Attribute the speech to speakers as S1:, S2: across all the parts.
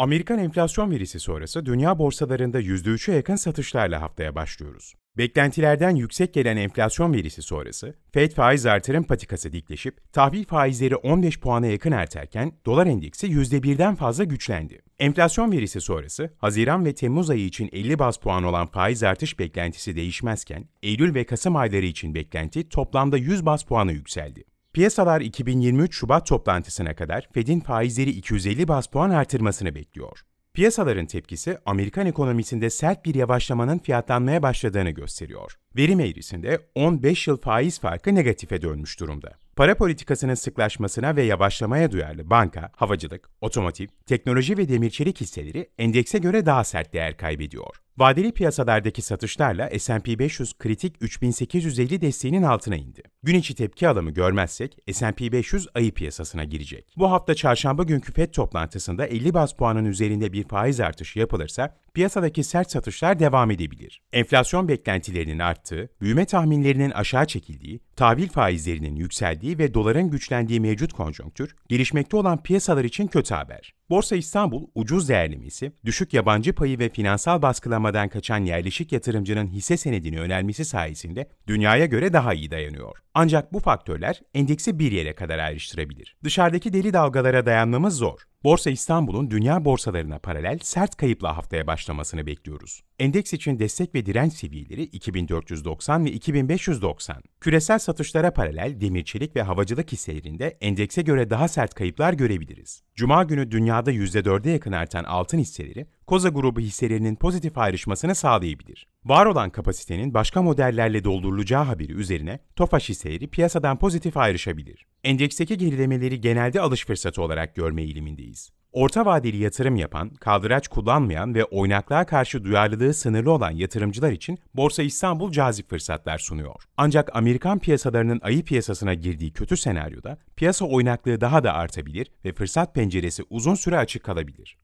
S1: Amerikan enflasyon verisi sonrası dünya borsalarında %3'e yakın satışlarla haftaya başlıyoruz. Beklentilerden yüksek gelen enflasyon verisi sonrası Fed faiz artırım patikası dikleşip tahvil faizleri 15 puana yakın erterken dolar endeksi %1'den fazla güçlendi. Enflasyon verisi sonrası Haziran ve Temmuz ayı için 50 baz puan olan faiz artış beklentisi değişmezken Eylül ve Kasım ayları için beklenti toplamda 100 baz puana yükseldi. Piyasalar 2023 Şubat toplantısına kadar Fed'in faizleri 250 bas puan artırmasını bekliyor. Piyasaların tepkisi Amerikan ekonomisinde sert bir yavaşlamanın fiyatlanmaya başladığını gösteriyor. Verim eğrisinde 15 yıl faiz farkı negatife dönmüş durumda. Para politikasının sıklaşmasına ve yavaşlamaya duyarlı banka, havacılık, otomotiv, teknoloji ve demirçelik hisseleri endekse göre daha sert değer kaybediyor. Vadeli piyasalardaki satışlarla S&P 500 kritik 3850 desteğinin altına indi. Gün içi tepki alımı görmezsek S&P 500 ayı piyasasına girecek. Bu hafta çarşamba günkü FED toplantısında 50 bas puanın üzerinde bir faiz artışı yapılırsa piyasadaki sert satışlar devam edebilir. Enflasyon beklentilerinin arttığı, büyüme tahminlerinin aşağı çekildiği, tahvil faizlerinin yükseldiği ve doların güçlendiği mevcut konjonktür, gelişmekte olan piyasalar için kötü haber. Borsa İstanbul ucuz değerlemesi, düşük yabancı payı ve finansal baskılamadan kaçan yerleşik yatırımcının hisse senedini önermesi sayesinde dünyaya göre daha iyi dayanıyor. Ancak bu faktörler endeksi bir yere kadar ayrıştırabilir. Dışarıdaki deli dalgalara dayanmamız zor. Borsa İstanbul'un dünya borsalarına paralel sert kayıpla haftaya başlamasını bekliyoruz. Endeks için destek ve direnç seviyeleri 2490 ve 2590. Küresel satışlara paralel demir çelik ve havacılık hisselerinde endekse göre daha sert kayıplar görebiliriz. Cuma günü dünyada %4'e yakın artan altın hisseleri, Koza grubu hisselerinin pozitif ayrışmasını sağlayabilir. Var olan kapasitenin başka modellerle doldurulacağı haberi üzerine Tofaş hisseleri piyasadan pozitif ayrışabilir. Endeksteki gerilemeleri genelde alış fırsatı olarak görme eğilimindeyiz. Orta vadeli yatırım yapan, kaldıraç kullanmayan ve oynaklığa karşı duyarlılığı sınırlı olan yatırımcılar için Borsa İstanbul cazip fırsatlar sunuyor. Ancak Amerikan piyasalarının ayı piyasasına girdiği kötü senaryoda piyasa oynaklığı daha da artabilir ve fırsat penceresi uzun süre açık kalabilir.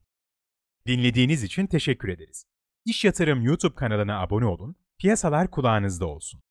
S1: Dinlediğiniz için teşekkür ederiz. İş Yatırım YouTube kanalına abone olun, piyasalar kulağınızda olsun.